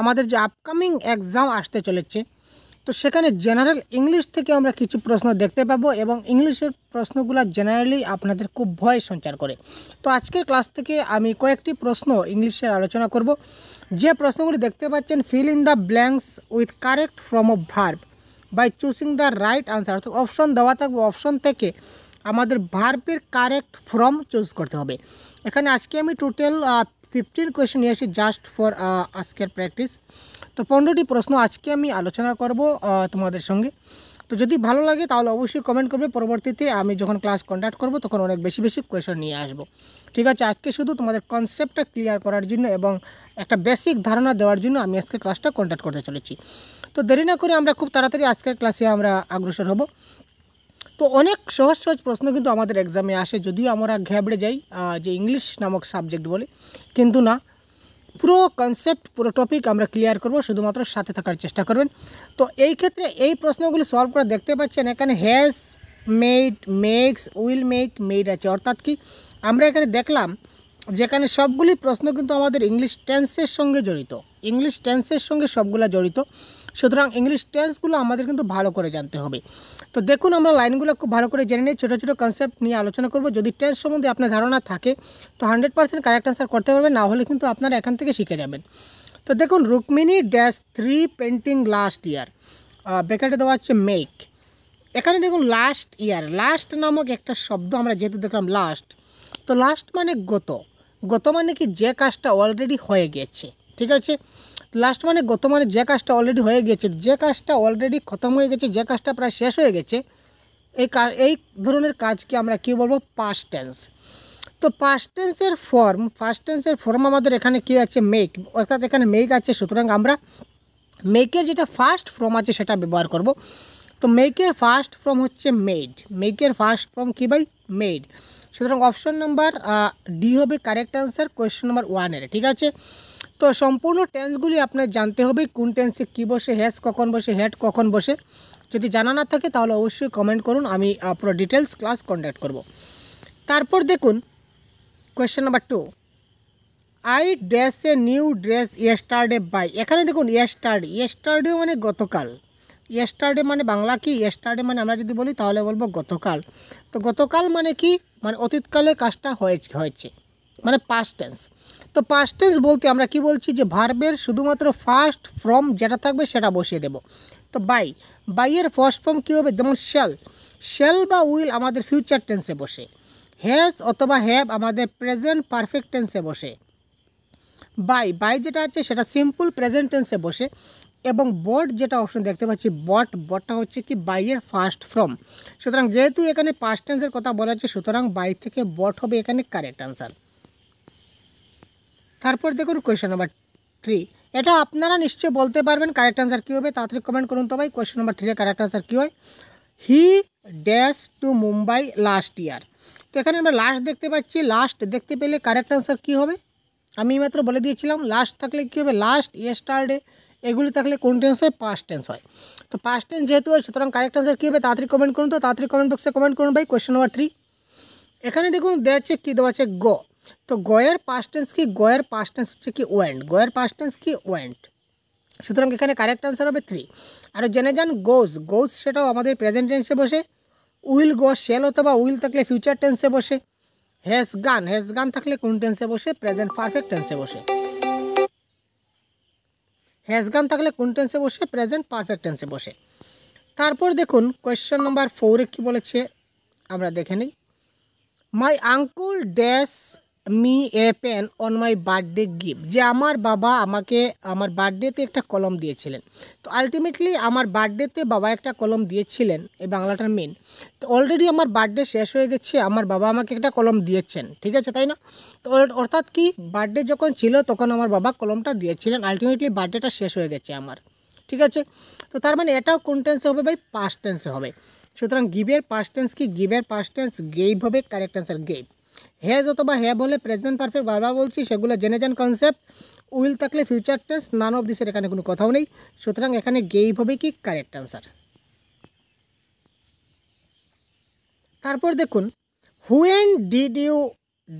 আমাদের যে upcoming exam আসতে চলেছে তো সেখানে জেনারেল ইংলিশ থেকে আমরা কিছু প্রশ্ন দেখতে পাবো এবং ইংলিশের প্রশ্নগুলো জেনারেলি আপনাদের খুব ভয় সঞ্চার করে তো আজকের ক্লাস থেকে আমি কয়েকটি প্রশ্ন ইংলিশের আলোচনা করব যে প্রশ্নগুলি দেখতে পাচ্ছেন fill in the blanks with correct form of verb by choosing the right answer অর্থাৎ অপশন দেওয়া থাকবে অপশন থেকে আমাদের ভার্বের কারেক্ট ফ্রম চুজ করতে হবে এখানে আজকে আমি টোটাল ফিফটিন কোয়েশন নিয়ে আসি জাস্ট ফর আজকের প্র্যাকটিস তো পনেরোটি প্রশ্ন আজকে আমি আলোচনা করব তোমাদের সঙ্গে তো যদি ভালো লাগে তাহলে অবশ্যই কমেন্ট করবে পরবর্তীতে আমি যখন ক্লাস কন্ডাক্ট করব তখন অনেক বেশি বেশি কোয়েশন নিয়ে আসব ঠিক আছে আজকে শুধু তোমাদের কনসেপ্টটা ক্লিয়ার করার জন্য এবং একটা বেসিক ধারণা দেওয়ার জন্য আমি আজকে ক্লাসটা কন্ডাক্ট করতে চলেছি তো দেরি না করে আমরা খুব তাড়াতাড়ি আজকের ক্লাসে আমরা অগ্রসর হব তো অনেক সহজ সহজ প্রশ্ন কিন্তু আমাদের এক্সামে আসে যদিও আমরা ঘ্যাবড়ে যাই যে ইংলিশ নামক সাবজেক্ট বলে কিন্তু না পুরো কনসেপ্ট পুরো টপিক আমরা ক্লিয়ার করব শুধুমাত্র সাথে থাকার চেষ্টা করবেন তো এই ক্ষেত্রে এই প্রশ্নগুলি সলভ করে দেখতে পাচ্ছেন এখানে has made makes will make made আছে অর্থাৎ কি আমরা এখানে দেখলাম যেখানে সবগুলি প্রশ্ন কিন্তু আমাদের ইংলিশ টেন্সের সঙ্গে জড়িত ইংলিশ টেন্সের সঙ্গে সবগুলা জড়িত সুতরাং ইংলিশ টেন্সগুলো আমাদের কিন্তু ভালো করে জানতে হবে তো দেখুন আমরা লাইনগুলো খুব ভালো করে জেনে নিই ছোটো ছোটো কনসেপ্ট নিয়ে আলোচনা করব যদি টেন্স সম্বন্ধে আপনার ধারণা থাকে তো হান্ড্রেড পার্সেন্ট কারেক্ট আনসার করতে পারবেন না হলে কিন্তু আপনারা এখান থেকে শিখে যাবেন তো দেখুন Rukmini dash three painting last year বেকারটা দেওয়া হচ্ছে মেক এখানে দেখুন লাস্ট ইয়ার লাস্ট নামক একটা শব্দ আমরা যেহেতু দেখলাম লাস্ট তো লাস্ট মানে গত গত মানে কি যে কাজটা অলরেডি হয়ে গেছে ঠিক আছে লাস্ট মানে গত মানে যে কাজটা অলরেডি হয়ে গেছে যে কাজটা অলরেডি খতম হয়ে গেছে যে কাজটা প্রায় শেষ হয়ে গেছে এই এই ধরনের কাজকে আমরা কী বলবো পাস্ট টেন্স তো পাস্ট টেন্সের ফর্ম ফার্স্ট টেন্সের ফর্ম আমাদের এখানে কী আছে মেক অর্থাৎ এখানে মেক আছে সুতরাং আমরা মেকের যেটা ফার্স্ট ফর্ম আছে সেটা ব্যবহার করব তো মেকের ফার্স্ট ফর্ম হচ্ছে মেড মেকের ফার্স্ট ফর্ম কী ভাই মেড সুতরাং অপশন নাম্বার ডি হবে কারেক্ট অ্যান্সার কোয়েশ্চেন নাম্বার ওয়ানের ঠিক আছে তো সম্পূর্ণ টেন্সগুলি আপনার জানতে হবে কোন টেন্সে কী বসে হ্যাস কখন বসে হ্যাড কখন বসে যদি জানা না থাকে তাহলে অবশ্যই কমেন্ট করুন আমি পুরো ডিটেলস ক্লাস কন্ডাক্ট করব তারপর দেখুন question number two I dress a new dress yesterday by এখানে দেখুন ইয়েস্টারডে ইয়েস্টারডে মানে গতকাল ইয়েস্টারডে মানে বাংলা কি ইয়েস্টারডে মানে আমরা যদি বলি তাহলে বলবো গতকাল তো গতকাল মানে কি মানে অতীতকালে কাজটা হয়েছে হয়েছে মানে পাস্ট টেন্স তো পাস্ট টেন্স বলতে আমরা কি বলছি যে ভার্বের শুধুমাত্র ফার্স্ট ফর্ম যেটা থাকবে সেটা বসিয়ে দেব তো বাই বাইয়ের ফার্স্ট ফর্ম কী হবে যেমন শেল শেল বা উইল আমাদের ফিউচার টেন্সে বসে হ্যাজ অথবা হ্যাভ আমাদের প্রেজেন্ট পারফেক্ট টেন্সে বসে বাই বাই যেটা আছে সেটা সিম্পল প্রেজেন্ট টেন্সে বসে এবং বট যেটা অপশন দেখতে পাচ্ছি বট বটটা হচ্ছে কি বাইয়ের ফার্স্ট ফর্ম সুতরাং যেহেতু এখানে পাস্ট টেন্সের কথা বলা হচ্ছে সুতরাং বাই থেকে বট হবে এখানে কারেক্ট আনসার তারপর দেখুন কোয়েশন নাম্বার থ্রি এটা আপনারা নিশ্চয়ই বলতে পারবেন কারেক্ট আনসার কী হবে তাড়াতাড়ি কমেন্ট করুন তো ভাই question number three correct answer কী হয় he dash to Mumbai last year তো এখানে আমরা লাস্ট দেখতে পাচ্ছি লাস্ট দেখতে পেলে কারেক্ট আনসার কী হবে আমি মাত্র বলে দিয়েছিলাম লাস্ট থাকলে কী হবে লাস্ট ইয়েস্টারডে এগুলি থাকলে কোন টেন্স হয় পাস্ট টেন্স হয় তো পাস্ট টেন্স যেহেতু হয় সুতরাং কারেক্ট আনসার কী হবে তাড়াতাড়ি কমেন্ট করুন তো তাড়াতাড়ি কমেন্ট বক্সে কমেন্ট করুন ভাই কোয়েশন নাম্বার থ্রি এখানে দেখুন দেওয়া আছে কী দেওয়া আছে গ তো গয়ের পাস্টেন্স কি গয়ের পাস্টেন্স হচ্ছে কি ওয়েন্ট গয়ের পাস্টেন্স কি ওয়েন্ট সুতরাং এখানে কারেক্ট অ্যান্সার হবে থ্রি আর জেনে যান গোজ গোজ সেটাও আমাদের প্রেজেন্ট টেন্সে বসে উইল গো শেল অথবা উইল থাকলে ফিউচার টেন্সে বসে হ্যাস গান হ্যাস গান থাকলে কোন টেন্সে বসে প্রেজেন্ট পারফেক্ট টেন্সে বসে হ্যাস গান থাকলে কোন টেন্সে বসে প্রেজেন্ট পারফেক্ট টেন্সে বসে তারপর দেখুন কোয়েশ্চেন নাম্বার ফোরে কী বলেছে আমরা দেখে নিই my uncle dash me a pen on my birthday gift যে আমার বাবা আমাকে আমার বার্থডেতে একটা কলম দিয়েছিলেন তো আলটিমেটলি আমার বার্থডেতে বাবা একটা কলম দিয়েছিলেন এই বাংলাটার মেন তো অলরেডি আমার বার্থডে শেষ হয়ে গেছে আমার বাবা আমাকে একটা কলম দিয়েছেন ঠিক আছে তাই না তো অর্থাৎ কি বার্থডে যখন ছিল তখন আমার বাবা কলমটা দিয়েছিলেন আলটিমেটলি বার্থডেটা শেষ হয়ে গেছে আমার ঠিক আছে তো তার মানে এটাও কোন টেন্সে হবে ভাই পাস্ট টেন্সে হবে সুতরাং গিভের পাস্ট টেন্স কি গিভের পাস্ট টেন্স গেইভ হবে কারেক্ট অ্যান্সার গেইভ হেজ অথবা হ্যা বলে প্রেজেন্ট পারফেক্ট বারবার বলছি সেগুলো জেনে যান কনসেপ্ট উইল থাকলে ফিউচার টেন্স নান অফ দিসের এখানে কোনো কথাও নেই সুতরাং এখানে গেইভ হবে কি কারেক্ট অ্যান্সার তারপর দেখুন when did you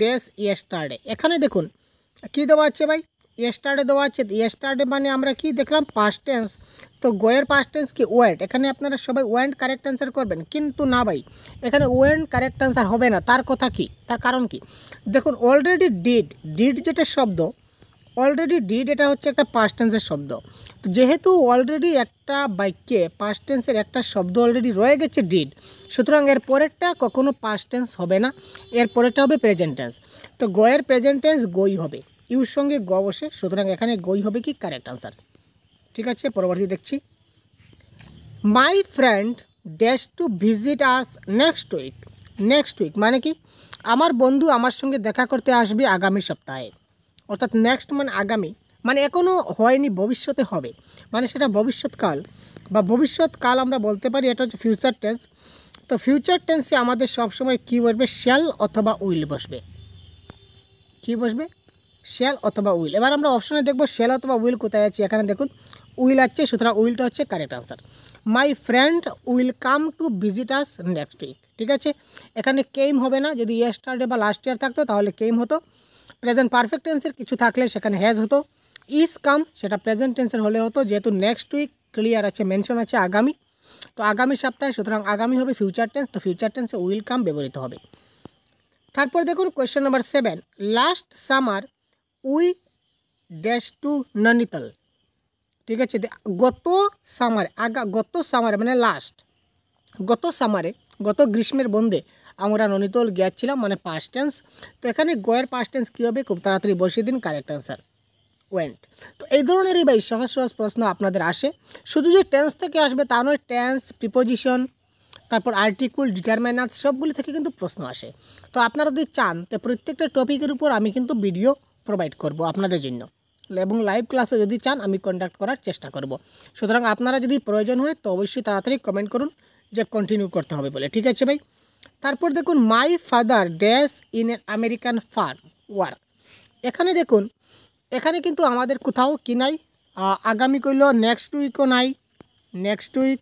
dash yesterday এখানে দেখুন কী দেওয়া আছে ভাই ইয়েস্টারডে দেওয়া আছে ইয়েস্টারডে মানে আমরা কি দেখলাম পাস্ট টেন্স তো গোয়ের পাস্ট টেন্স কি ওয়েন্ট এখানে আপনারা সবাই ওয়েন্ট কারেক্ট অ্যান্সার করবেন কিন্তু না ভাই এখানে ওয়েন্ট কারেক্ট অ্যান্সার হবে না তার কথা কি তার কারণ কি দেখুন অলরেডি ডিড ডিড যেটা শব্দ অলরেডি ডিড এটা হচ্ছে একটা পাস্ট টেন্সের শব্দ তো যেহেতু অলরেডি একটা বাক্যে পাস্ট টেন্সের একটা শব্দ অলরেডি রয়ে গেছে ডিড সুতরাং এর পরেরটা কখনো পাস্ট টেন্স হবে না এর পরেরটা হবে প্রেজেন্ট টেন্স তো গয়ের প্রেজেন্ট টেন্স গই হবে ইউর সঙ্গে গ বসে সুতরাং এখানে গই হবে কি কারেক্ট আনসার ঠিক আছে পরবর্তী দেখছি my friend dash to visit us next week next week মানে কি আমার বন্ধু আমার সঙ্গে দেখা করতে আসবে আগামী সপ্তাহে অর্থাৎ নেক্সট মানে আগামী মানে এখনও হয়নি ভবিষ্যতে হবে মানে সেটা ভবিষ্যৎকাল বা ভবিষ্যৎকাল আমরা বলতে পারি এটা হচ্ছে ফিউচার টেন্স তো ফিউচার টেন্সে আমাদের সবসময় কী বসবে শ্যাল অথবা উইল বসবে কী বসবে শ্যাল অথবা উইল এবার আমরা অপশনে দেখব শ্যাল অথবা উইল কোথায় আছে এখানে দেখুন উইল আছে সুতরাং উইল টা হচ্ছে correct answer my friend will come to visit us next week ঠিক আছে এখানে কেইম হবে না যদি ইয়েস্টারডে বা লাস্ট ইয়ার থাকতো তাহলে কেইম হতো প্রেজেন্ট পারফেক্ট টেন্সের কিছু থাকলে সেখানে হ্যাজ হতো ইজ কাম সেটা প্রেজেন্ট টেন্সের হলে হতো যেহেতু নেক্সট উইক क्लियर আছে মেনশন আছে আগামী তো আগামী সপ্তাহে সুতরাং আগামী হবে ফিউচার টেন্স তো ফিউচার টেন্সে উইল কাম ব্যবহৃত হবে তারপর দেখুন question number 7 last summer we dash to Nainital ঠিক আছে গত সামারে আগা গত সামারে মানে লাস্ট গত সামারে গত গ্রীষ্মের বন্ধে আমরা ননিতল গিয়েছিলাম মানে পাস্ট টেন্স তো এখানে গয়ের পাস্ট টেন্স কী হবে খুব তাড়াতাড়ি বসিয়ে দিন কারেক্ট অ্যান্সার ওয়েন্ট তো এই ধরনেরই ভাই সহজ সহজ প্রশ্ন আপনাদের আসে শুধু যে টেন্স থেকে আসবে তা নয় টেন্স প্রিপোজিশন তারপর আর্টিকুল ডিটারমাইনাস সবগুলি থেকে কিন্তু প্রশ্ন আসে তো আপনারা যদি চান তো প্রত্যেকটা টপিকের উপর আমি কিন্তু ভিডিও প্রোভাইড করব আপনাদের জন্য এবং লাইভ ক্লাসে যদি চান আমি কন্ডাক্ট করার চেষ্টা করব সুতরাং আপনারা যদি প্রয়োজন হয় তো অবশ্যই তাড়াতাড়ি কমেন্ট করুন যে কন্টিনিউ করতে হবে বলে ঠিক আছে ভাই তারপর দেখুন my father dash in a American firm work এখানে দেখুন এখানে কিন্তু আমাদের কোথাও কি নাই আগামী কইল নেক্সট উইকও নাই নেক্সট উইক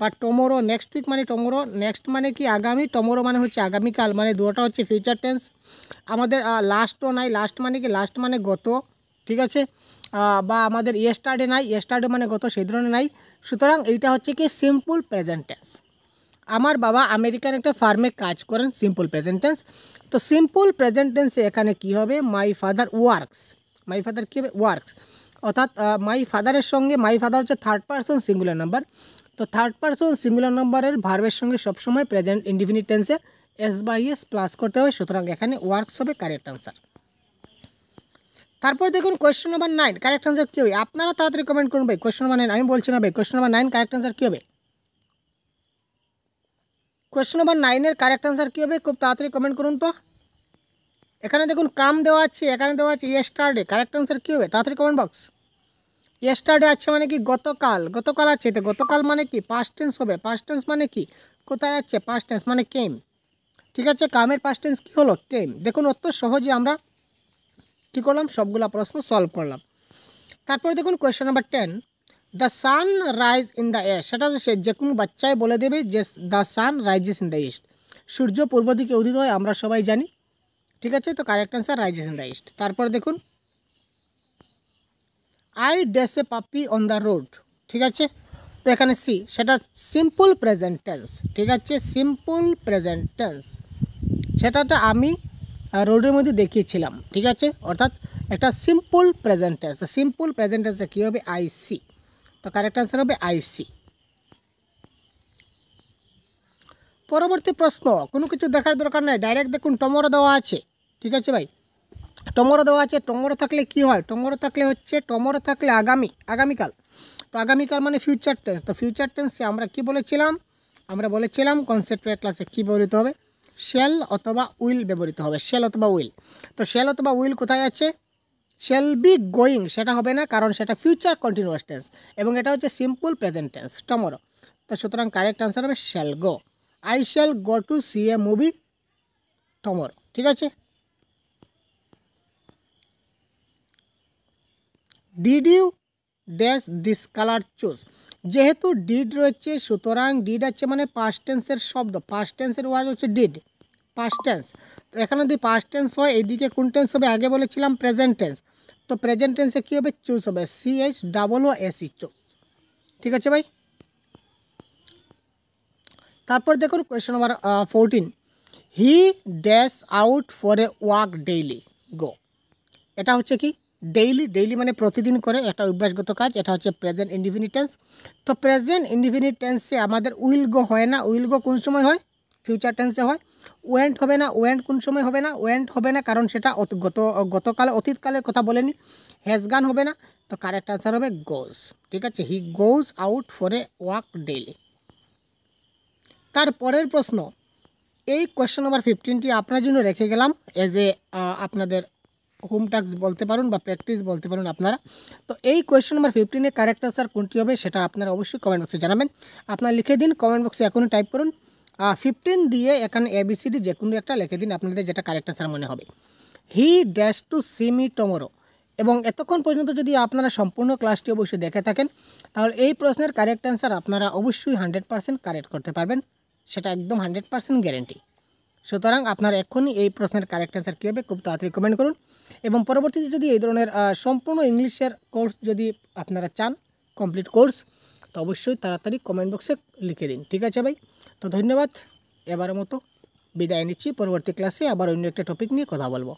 বা টমোরো নেক্সট উইক মানে টমোরো নেক্সট মানে কি আগামী টমোরো মানে হচ্ছে আগামীকাল মানে দুটা হচ্ছে ফিউচার টেন্স আমাদের লাস্টও নাই লাস্ট মানে কি লাস্ট মানে গত ঠিক আছে বা আমাদের ইয়েস্টারডে নাই ইয়েস্টারডে মানে গত সেই ধরনের নাই সুতরাং এইটা হচ্ছে কি সিম্পল প্রেজেন্ট টেন্স আমার বাবা আমেরিকান একটা ফার্মে কাজ করেন সিম্পল প্রেজেন্ট টেন্স তো সিম্পল প্রেজেন্ট টেন্সে এখানে কি হবে my father works my father কী হবে ওয়ার্কস অর্থাৎ মাই ফাদারের সঙ্গে মাই ফাদার হচ্ছে থার্ড পার্সন সিঙ্গুলার নাম্বার তো থার্ড পার্সন সিমিলার নম্বরের ভার্বের সঙ্গে সবসময় প্রেজেন্ট ইন্ডিফিনিট টেন্সে এস বাই এস প্লাস করতে হয় সুতরাং এখানে ওয়ার্কস হবে কারেক্ট অ্যান্সার তারপর দেখুন question number nine correct answer কী হবে আপনারা তাড়াতাড়ি কমেন্ট করুন ভাই কোয়েশ্চন নাম্বার নাইন আমি বলছি না ভাই question number nine correct answer কী হবে কোয়েশ্চন নাম্বার নাইনের কারেক্ট অ্যান্সার কী হবে খুব তাড়াতাড়ি কমেন্ট করুন তো এখানে দেখুন কাম দেওয়া আছে এখানে দেওয়া আছে ইয়ে স্টারডে কারেক্ট অ্যান্সার কী হবে তাড়াতাড়ি কমেন্ট বক্স এস্টারডে আছে মানে কি গতকাল গতকাল আছে তো গতকাল মানে কি পাস্ট টেন্স হবে পাস্ট টেন্স মানে কি কোথায় আছে পাস্ট টেন্স মানে কেম ঠিক আছে কামের পাস্ট টেন্স কী হলো কেম দেখুন অত সহজে আমরা কী করলাম সবগুলা প্রশ্ন সলভ করলাম তারপরে দেখুন question number ten the sun rise in the east সেটা সে যে কোনো বাচ্চায় বলে দেবে যে the sun rises in the east সূর্য পূর্ব দিকে উদিত হয় আমরা সবাই জানি ঠিক আছে তো correct answer rises in the east তারপরে দেখুন আই ড্যাশ এ পাপি অন দ্য রোড ঠিক আছে তো এখানে সি সেটা সিম্পল প্রেজেন্টেন্স ঠিক আছে সিম্পল প্রেজেন্টেন্স সেটাটা আমি রোডের মধ্যে দেখিয়েছিলাম ঠিক আছে অর্থাৎ একটা সিম্পল প্রেজেন্টেন্স তো সিম্পল প্রেজেন্টেন্সে কী হবে আইসি তো কারেক্ট অ্যান্সার হবে আইসি পরবর্তী প্রশ্ন কোনো কিছু দেখার দরকার নেই ডাইরেক্ট দেখুন টমরো দেওয়া আছে ঠিক আছে ভাই টমরো দেওয়া আছে টমরো থাকলে কি হয় টমরো থাকলে হচ্ছে টমরো থাকলে আগামী আগামীকাল তো আগামীকাল মানে ফিউচার টেন্স তো ফিউচার টেন্সে আমরা কি বলেছিলাম আমরা বলেছিলাম কনসেপ্টের ক্লাসে কি ব্যবহৃত হবে শেল অথবা উইল ব্যবহৃত হবে শেল অথবা উইল তো শেল অথবা উইল কোথায় আছে শেল বি গোয়িং সেটা হবে না কারণ সেটা ফিউচার কন্টিনিউয়াস টেন্স এবং এটা হচ্ছে সিম্পল প্রেজেন্ট টেন্স টমরো তো সুতরাং কারেক্ট আনসার হবে shall go I shall go to see a movie tomorrow ঠিক আছে did you dash this colour choose যেহেতু ডিড রয়েছে সুতরাং ডিড আছে মানে পাস্ট টেন্সের শব্দ পাস্ট টেন্সের ওয়াজ হচ্ছে ডিড পাস্ট টেন্স তো এখানে যদি পাস্ট টেন্স হয় এদিকে কোন টেন্স হবে আগে বলেছিলাম প্রেজেন্ট টেন্স তো প্রেজেন্ট টেন্সে কী হবে চুজ হবে C H double O S E choose ঠিক আছে ভাই তারপর দেখুন question number fourteen he dash out for a walk daily go এটা হচ্ছে কি ডেইলি ডেইলি মানে প্রতিদিন করে একটা অভ্যাসগত কাজ এটা হচ্ছে প্রেজেন্ট টেন্স তো প্রেজেন্ট টেন্সে আমাদের উইল গো হয় না উইল গো কোন সময় হয় ফিউচার টেন্সে হয় ওয়েন্ট হবে না ওয়েন্ট কোন সময় হবে না ওয়েন্ট হবে না কারণ সেটা গত গতকাল অতীতকালের কথা বলেনি হ্যাজগান হবে না তো কারেক্ট অ্যান্সার হবে গোজ ঠিক আছে he goes out for a walk daily তারপরের প্রশ্ন এই কোয়েশ্চেন নাম্বার ফিফটিনটি আপনার জন্য রেখে গেলাম এজ এ আপনাদের হোম টাস্ক বলতে পারেন বা প্র্যাকটিস বলতে পারেন আপনারা তো এই কোয়েশ্চেন নাম্বার ফিফটিনের কারেক্ট আনসার কোনটি হবে সেটা আপনারা অবশ্যই কমেন্ট বক্সে জানাবেন আপনারা লিখে দিন কমেন্ট বক্সে এখনই টাইপ করুন ফিফটিন দিয়ে এখানে এবিসিডি যে কোনো একটা লিখে দিন আপনাদের যেটা কারেক্ট আনসার মনে হবে he dash to see me tomorrow এবং এতক্ষণ পর্যন্ত যদি আপনারা সম্পূর্ণ ক্লাসটি অবশ্যই দেখে থাকেন তাহলে এই প্রশ্নের কারেক্ট অ্যান্সার আপনারা অবশ্যই হান্ড্রেড পারসেন্ট কারেক্ট করতে পারবেন সেটা একদম হান্ড্রেড পারসেন্ট গ্যারেন্টি সুতরাং আপনার এক্ষুনি এই প্রশ্নের কারেক্ট অ্যান্সার কী হবে খুব তাড়াতাড়ি কমেন্ট করুন এবং পরবর্তীতে যদি এই ধরনের সম্পূর্ণ ইংলিশের কোর্স যদি আপনারা চান কমপ্লিট কোর্স তো অবশ্যই তাড়াতাড়ি কমেন্ট বক্সে লিখে দিন ঠিক আছে ভাই তো ধন্যবাদ এবার মতো বিদায় নিচ্ছি পরবর্তী ক্লাসে আবার অন্য একটা টপিক নিয়ে কথা বলবো